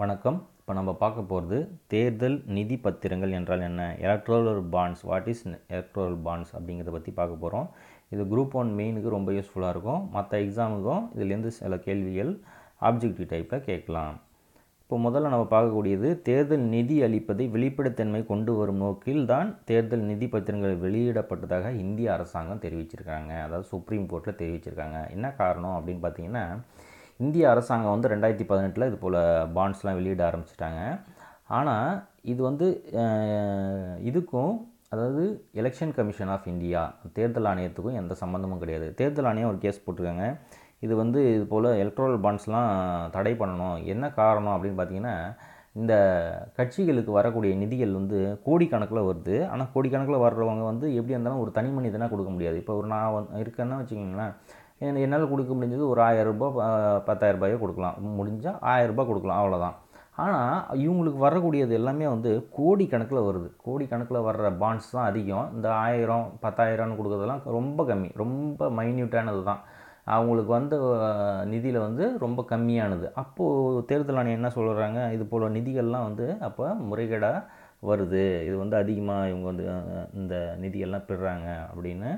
வணக்கம் இப்போ நம்ம பார்க்க போகிறது தேர்தல் நிதி பத்திரங்கள் என்றால் என்ன electoral bonds what is electoral bonds அப்படிங்கிறத பற்றி பார்க்க போகிறோம் இது குரூப் ஒன் மெயினுக்கு ரொம்ப யூஸ்ஃபுல்லாக இருக்கும் மற்ற எக்ஸாமுக்கும் இதுலேருந்து சில கேள்விகள் ஆப்ஜெக்டிவ் டைப்பில் கேட்கலாம் இப்போ முதல்ல நம்ம பார்க்கக்கூடியது தேர்தல் நிதி அளிப்பதை வெளிப்படைத்தன்மை கொண்டு வரும் நோக்கில் தான் தேர்தல் நிதி பத்திரங்கள் வெளியிடப்பட்டதாக இந்திய அரசாங்கம் தெரிவிச்சிருக்காங்க அதாவது சுப்ரீம் கோர்ட்டில் தெரிவிச்சிருக்காங்க என்ன காரணம் அப்படின்னு பார்த்தீங்கன்னா இந்திய அரசாங்கம் வந்து ரெண்டாயிரத்தி பதினெட்டில் இது போல் பாண்ட்ஸ்லாம் வெளியிட ஆரம்பிச்சிட்டாங்க ஆனால் இது வந்து இதுக்கும் அதாவது எலெக்ஷன் கமிஷன் ஆஃப் இந்தியா தேர்தல் ஆணையத்துக்கும் எந்த சம்மந்தமும் கிடையாது தேர்தல் ஆணையம் ஒரு கேஸ் போட்டிருக்காங்க இது வந்து இது போல் எலக்ட்ரல் பாண்ட்ஸ்லாம் தடை பண்ணணும் என்ன காரணம் அப்படின்னு பார்த்தீங்கன்னா இந்த கட்சிகளுக்கு வரக்கூடிய நிதிகள் வந்து கோடிக்கணக்கில் வருது ஆனால் கோடிக்கணக்கில் வர்றவங்க வந்து எப்படி இருந்தாலும் ஒரு தனி மனிதனாக கொடுக்க முடியாது இப்போ ஒரு நான் இருக்கேன்னா வச்சுக்கிங்களேன் என்னால் கொடுக்க முடிஞ்சது ஒரு பத்தாயிரம் ரூபாயோ கொடுக்கலாம் முடிஞ்சால் ஆயிரரூபா கொடுக்கலாம் அவ்வளோதான் ஆனால் இவங்களுக்கு வரக்கூடியது எல்லாமே வந்து கோடி கணக்கில் வருது கோடி கணக்கில் வர்ற பாண்ட்ஸ் தான் அதிகம் இந்த ஆயிரம் பத்தாயிரம்னு கொடுக்குறதெல்லாம் ரொம்ப கம்மி ரொம்ப மைன்யூட்டானது தான் அவங்களுக்கு வந்து நிதியில் வந்து ரொம்ப கம்மியானது அப்போது தேர்தல் ஆணையம் என்ன சொல்கிறாங்க இது போல் நிதிகள்லாம் வந்து அப்போ முறைகேடாக வருது இது வந்து அதிகமாக இவங்க வந்து இந்த நிதியெல்லாம் பெறுறாங்க அப்படின்னு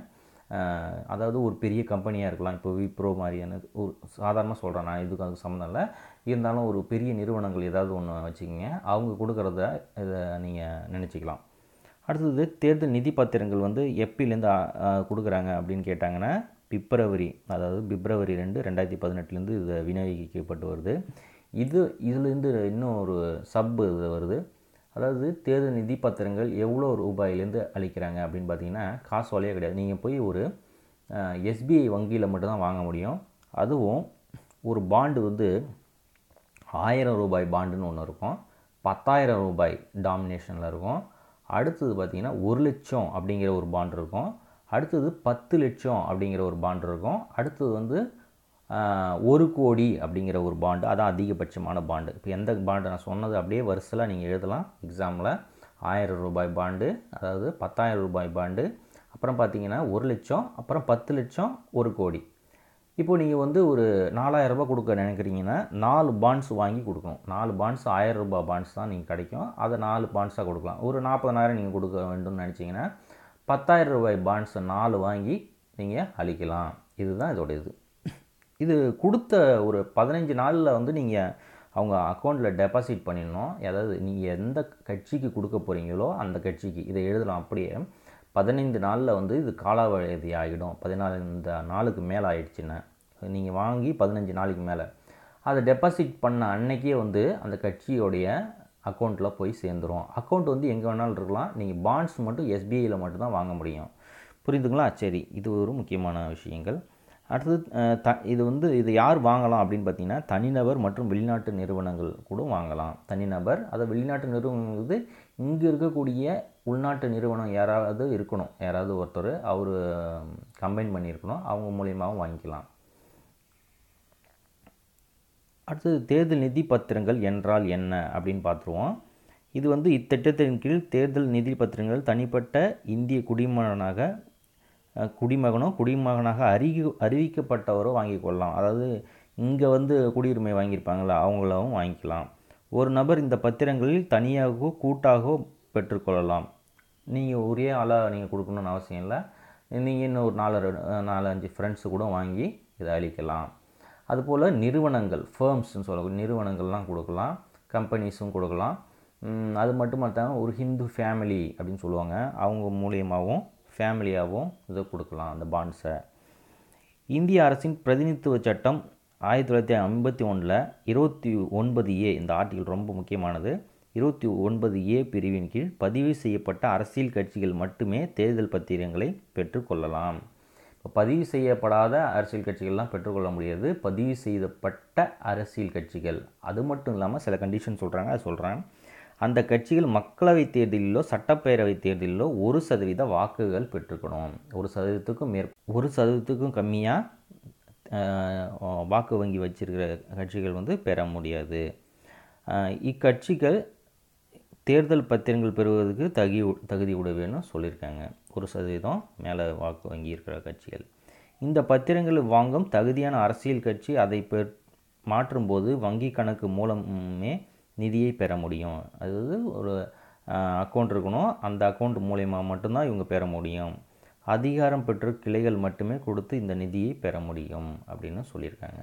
அதாவது ஒரு பெரிய கம்பெனியாக இருக்கலாம் இப்போ விப்ரோ மாதிரியான ஒரு சாதாரணமாக சொல்கிறேன் நான் இதுக்கு அது சம்மந்தம் இல்லை இருந்தாலும் ஒரு பெரிய நிறுவனங்கள் ஏதாவது ஒன்று வச்சுக்கோங்க அவங்க கொடுக்குறத இதை நீங்கள் நினச்சிக்கலாம் அடுத்தது தேர்தல் நிதி பத்திரங்கள் வந்து எப்பிலேருந்து கொடுக்குறாங்க அப்படின்னு கேட்டாங்கன்னா பிப்ரவரி அதாவது பிப்ரவரி ரெண்டு ரெண்டாயிரத்தி பதினெட்டுலேருந்து இதை விநியோகிக்கப்பட்டு வருது இது இதுலேருந்து இன்னும் ஒரு சப் இது வருது அதாவது தேர்தல் நிதி பத்திரங்கள் எவ்வளோ ரூபாயிலேருந்து அளிக்கிறாங்க அப்படின்னு பார்த்தீங்கன்னா காசு வழியாக கிடையாது நீங்கள் போய் ஒரு எஸ்பிஐ வங்கியில் மட்டும்தான் வாங்க முடியும் அதுவும் ஒரு பாண்டு வந்து ஆயிரம் ரூபாய் பாண்டுன்னு ஒன்று இருக்கும் பத்தாயிரம் ரூபாய் டாமினேஷனில் இருக்கும் அடுத்தது பார்த்திங்கன்னா ஒரு லட்சம் அப்படிங்கிற ஒரு பாண்ட் இருக்கும் அடுத்தது பத்து லட்சம் அப்படிங்கிற ஒரு பாண்ட் இருக்கும் அடுத்தது வந்து ஒரு கோடி அப்படிங்கிற ஒரு பாண்டு அதான் அதிகபட்சமான பாண்டு இப்போ எந்த பாண்டு நான் சொன்னது அப்படியே வருஷலாக நீங்கள் எழுதலாம் எக்ஸாமில் ஆயிரம் ரூபாய் பாண்டு அதாவது பத்தாயிரம் ரூபாய் பாண்டு அப்புறம் பார்த்தீங்கன்னா ஒரு லட்சம் அப்புறம் பத்து லட்சம் ஒரு கோடி இப்போது நீங்கள் வந்து ஒரு நாலாயிரரூபா கொடுக்க நினைக்கிறீங்கன்னா நாலு பாண்ட்ஸ் வாங்கி கொடுக்கணும் நாலு பாண்ட்ஸ் ஆயிரம் ரூபாய் பாண்ட்ஸ் தான் நீங்கள் கிடைக்கும் அதை நாலு பாண்ட்ஸாக கொடுக்கலாம் ஒரு நாற்பதனாயிரம் நீங்கள் கொடுக்க வேண்டும்னு நினச்சிங்கன்னா பத்தாயிரம் ரூபாய் பாண்ட்ஸை நாலு வாங்கி நீங்கள் அழிக்கலாம் இதுதான் இதோடய இது இது கொடுத்த ஒரு பதினஞ்சு நாளில் வந்து நீங்கள் அவங்க அக்கௌண்ட்டில் டெபாசிட் பண்ணிடணும் அதாவது நீங்கள் எந்த கட்சிக்கு கொடுக்க போகிறீங்களோ அந்த கட்சிக்கு இதை எழுதலாம் அப்படியே பதினைந்து நாளில் வந்து இது காலாவதி ஆகிடும் பதினாலு இந்த நாளுக்கு மேலே ஆயிடுச்சுன்னா நீங்கள் வாங்கி பதினஞ்சு நாளைக்கு மேலே அதை டெபாசிட் பண்ண அன்னைக்கே வந்து அந்த கட்சியோடைய அக்கௌண்ட்டில் போய் சேர்ந்துடும் அக்கௌண்ட் வந்து எங்கே வேணாலும் இருக்கலாம் நீங்கள் பாண்ட்ஸ் மட்டும் எஸ்பிஐயில் மட்டும்தான் வாங்க முடியும் புரிந்துங்களா சரி இது ஒரு முக்கியமான விஷயங்கள் அடுத்தது த இது வந்து இது யார் வாங்கலாம் அப்படின்னு பார்த்தீங்கன்னா தனிநபர் மற்றும் வெளிநாட்டு நிறுவனங்கள் கூட வாங்கலாம் தனிநபர் அதை வெளிநாட்டு நிறுவனங்கள் வந்து இங்கே இருக்கக்கூடிய உள்நாட்டு நிறுவனம் யாராவது இருக்கணும் யாராவது ஒருத்தர் அவர் கம்பைன் பண்ணியிருக்கணும் அவங்க மூலியமாகவும் வாங்கிக்கலாம் அடுத்தது தேர்தல் நிதி பத்திரங்கள் என்றால் என்ன அப்படின்னு பார்த்துருவோம் இது வந்து இத்திட்டத்தின் கீழ் தேர்தல் நிதி பத்திரங்கள் தனிப்பட்ட இந்திய குடிமகனாக குடிமகனோ குடிமகனாக அறிவி அறிவிக்கப்பட்டவரோ வாங்கி கொள்ளலாம் அதாவது இங்கே வந்து குடியுரிமை வாங்கியிருப்பாங்களா அவங்களாவும் வாங்கிக்கலாம் ஒரு நபர் இந்த பத்திரங்களில் தனியாகவோ கூட்டாகவோ பெற்றுக்கொள்ளலாம் நீங்கள் ஒரே ஆளாக நீங்கள் கொடுக்கணும்னு அவசியம் இல்லை நீங்கள் இன்னும் ஒரு நாலு நாலு அஞ்சு ஃப்ரெண்ட்ஸு கூட வாங்கி இதை அளிக்கலாம் அதுபோல் நிறுவனங்கள் ஃபேர்ம்ஸ்னு சொல்லக்கூடிய நிறுவனங்கள்லாம் கொடுக்கலாம் கம்பெனிஸும் கொடுக்கலாம் அது மட்டும் இல்லாமல் ஒரு ஹிந்து ஃபேமிலி அப்படின்னு சொல்லுவாங்க அவங்க மூலியமாகவும் ஃபேமிலியாகவும் இதை கொடுக்கலாம் அந்த பாண்ட்ஸை இந்திய அரசின் பிரதிநிதித்துவ சட்டம் ஆயிரத்தி தொள்ளாயிரத்தி ஐம்பத்தி ஒன்றில் இருபத்தி ஒன்பது ஏ இந்த ஆர்டிகல் ரொம்ப முக்கியமானது இருபத்தி ஒன்பது ஏ பிரிவின் கீழ் பதிவு செய்யப்பட்ட அரசியல் கட்சிகள் மட்டுமே தேர்தல் பத்திரங்களை பெற்றுக்கொள்ளலாம் இப்போ பதிவு செய்யப்படாத அரசியல் கட்சிகள்லாம் பெற்றுக்கொள்ள முடியாது பதிவு செய்யப்பட்ட அரசியல் கட்சிகள் அது மட்டும் இல்லாமல் சில கண்டிஷன் சொல்கிறாங்க அது சொல்கிறேன் அந்த கட்சிகள் மக்களவைத் தேர்தலிலோ சட்டப்பேரவைத் தேர்தலிலோ ஒரு சதவீத வாக்குகள் பெற்றுக்கணும் ஒரு சதவீதத்துக்கும் மேற் ஒரு சதவீதத்துக்கும் கம்மியாக வாக்கு வங்கி வச்சிருக்கிற கட்சிகள் வந்து பெற முடியாது இக்கட்சிகள் தேர்தல் பத்திரங்கள் பெறுவதற்கு தகி தகுதி உடவேன்னு சொல்லியிருக்காங்க ஒரு சதவீதம் மேலே வாக்கு வங்கி இருக்கிற கட்சிகள் இந்த பத்திரங்கள் வாங்கும் தகுதியான அரசியல் கட்சி அதை பெ மாற்றும்போது வங்கி கணக்கு மூலமே நிதியை பெற முடியும் அதாவது ஒரு அக்கௌண்ட் இருக்கணும் அந்த அக்கௌண்ட் மூலயமா மட்டும்தான் இவங்க பெற முடியும் அதிகாரம் பெற்று கிளைகள் மட்டுமே கொடுத்து இந்த நிதியை பெற முடியும் அப்படின்னு சொல்லியிருக்காங்க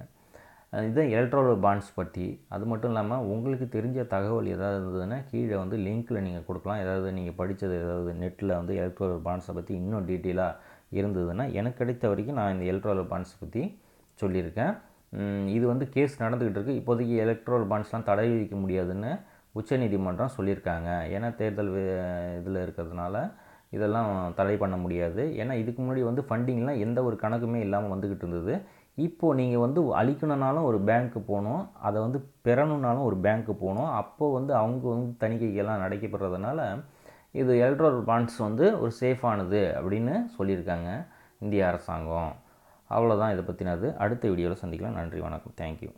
இதுதான் எலக்ட்ரால் பாண்ட்ஸ் பற்றி அது மட்டும் இல்லாமல் உங்களுக்கு தெரிஞ்ச தகவல் ஏதாவது இருந்ததுன்னா கீழே வந்து லிங்க்கில் நீங்கள் கொடுக்கலாம் ஏதாவது நீங்கள் படித்தது ஏதாவது நெட்டில் வந்து எலக்ட்ரால் பாண்ட்ஸை பற்றி இன்னும் டீட்டெயிலாக இருந்ததுன்னா எனக்கு கிடைத்த வரைக்கும் நான் இந்த எலக்ட்ரால் பாண்ட்ஸ் பற்றி சொல்லியிருக்கேன் இது வந்து கேஸ் நடந்துக்கிட்டு இருக்குது இப்போதைக்கு எலக்ட்ரல் பாண்ட்ஸ்லாம் தடை விதிக்க முடியாதுன்னு உச்சநீதிமன்றம் சொல்லியிருக்காங்க ஏன்னா தேர்தல் இதில் இருக்கிறதுனால இதெல்லாம் தடை பண்ண முடியாது ஏன்னா இதுக்கு முன்னாடி வந்து ஃபண்டிங்லாம் எந்த ஒரு கணக்குமே இல்லாமல் வந்துக்கிட்டு இருந்தது இப்போது நீங்கள் வந்து அழிக்கணுனாலும் ஒரு பேங்க்கு போகணும் அதை வந்து பெறணுன்னாலும் ஒரு பேங்க்கு போகணும் அப்போது வந்து அவங்க வந்து தணிக்கைகள்லாம் நடைக்கப்படுறதுனால இது எலக்ட்ரல் பாண்ட்ஸ் வந்து ஒரு சேஃபானது அப்படின்னு சொல்லியிருக்காங்க இந்திய அரசாங்கம் அவ்வளோதான் இதை பற்றினது அடுத்த வீடியோவில் சந்திக்கலாம் நன்றி வணக்கம் தேங்க்யூ